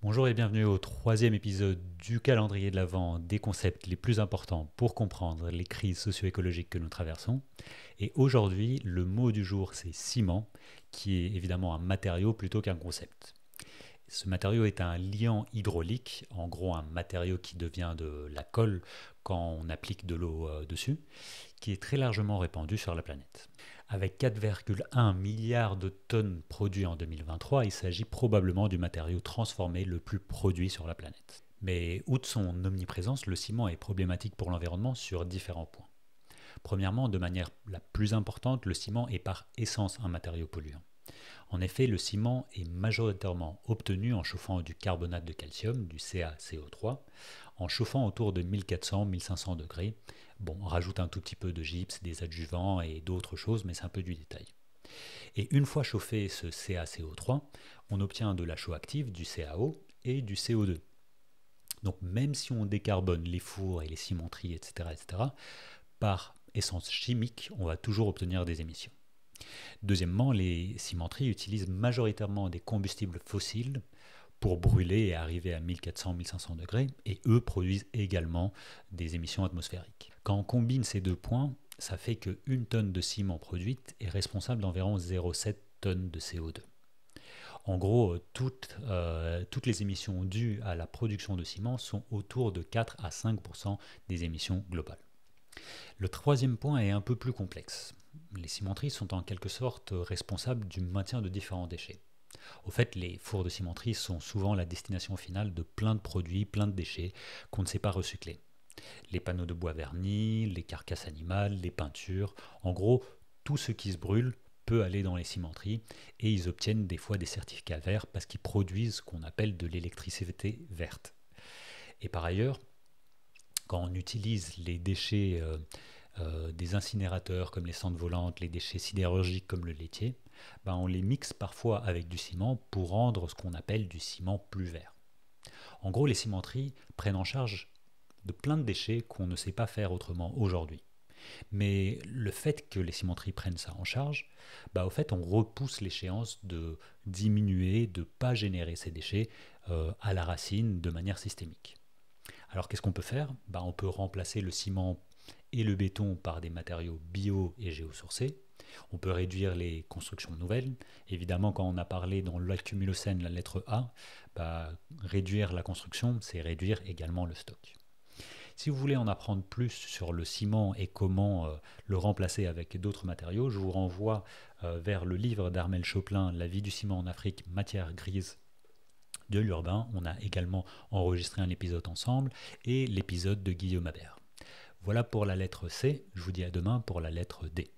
Bonjour et bienvenue au troisième épisode du calendrier de l'Avent, des concepts les plus importants pour comprendre les crises socio-écologiques que nous traversons. Et aujourd'hui, le mot du jour, c'est ciment, qui est évidemment un matériau plutôt qu'un concept. Ce matériau est un liant hydraulique, en gros un matériau qui devient de la colle quand on applique de l'eau euh, dessus, qui est très largement répandu sur la planète. Avec 4,1 milliards de tonnes produites en 2023, il s'agit probablement du matériau transformé le plus produit sur la planète. Mais outre son omniprésence, le ciment est problématique pour l'environnement sur différents points. Premièrement, de manière la plus importante, le ciment est par essence un matériau polluant. En effet, le ciment est majoritairement obtenu en chauffant du carbonate de calcium, du CaCO3, en chauffant autour de 1400-1500 degrés. Bon, on rajoute un tout petit peu de gypse, des adjuvants et d'autres choses, mais c'est un peu du détail. Et une fois chauffé ce CaCO3, on obtient de la chaux active, du CaO et du CO2. Donc même si on décarbone les fours et les cimenteries, etc., etc., par essence chimique, on va toujours obtenir des émissions. Deuxièmement, les cimenteries utilisent majoritairement des combustibles fossiles, pour brûler et arriver à 1400-1500 degrés, et eux produisent également des émissions atmosphériques. Quand on combine ces deux points, ça fait qu'une tonne de ciment produite est responsable d'environ 0,7 tonnes de CO2. En gros, euh, toutes, euh, toutes, les émissions dues à la production de ciment sont autour de 4 à 5 des émissions globales. Le troisième point est un peu plus complexe. Les cimenteries sont en quelque sorte responsables du maintien de différents déchets. Au fait, les fours de cimenterie sont souvent la destination finale de plein de produits, plein de déchets qu'on ne sait pas recycler. Les panneaux de bois vernis, les carcasses animales, les peintures, en gros, tout ce qui se brûle peut aller dans les cimenteries et ils obtiennent des fois des certificats verts parce qu'ils produisent ce qu'on appelle de l'électricité verte. Et par ailleurs, quand on utilise les déchets euh, euh, des incinérateurs comme les cendres volantes, les déchets sidérurgiques comme le laitier, ben, on les mixe parfois avec du ciment pour rendre ce qu'on appelle du ciment plus vert. En gros, les cimenteries prennent en charge de plein de déchets qu'on ne sait pas faire autrement aujourd'hui. Mais le fait que les cimenteries prennent ça en charge, bah au fait on repousse l'échéance de diminuer, de ne pas générer ces déchets euh, à la racine de manière systémique. Alors qu'est-ce qu'on peut faire ben, On peut remplacer le ciment et le béton par des matériaux bio et géosourcés. On peut réduire les constructions nouvelles. Évidemment, quand on a parlé dans l'accumulocène, la lettre A, bah, réduire la construction, c'est réduire également le stock. Si vous voulez en apprendre plus sur le ciment et comment euh, le remplacer avec d'autres matériaux, je vous renvoie euh, vers le livre d'Armel Choplin, La vie du ciment en Afrique, matière grise de l'urbain. On a également enregistré un épisode ensemble et l'épisode de Guillaume Abert voilà pour la lettre C. Je vous dis à demain pour la lettre D.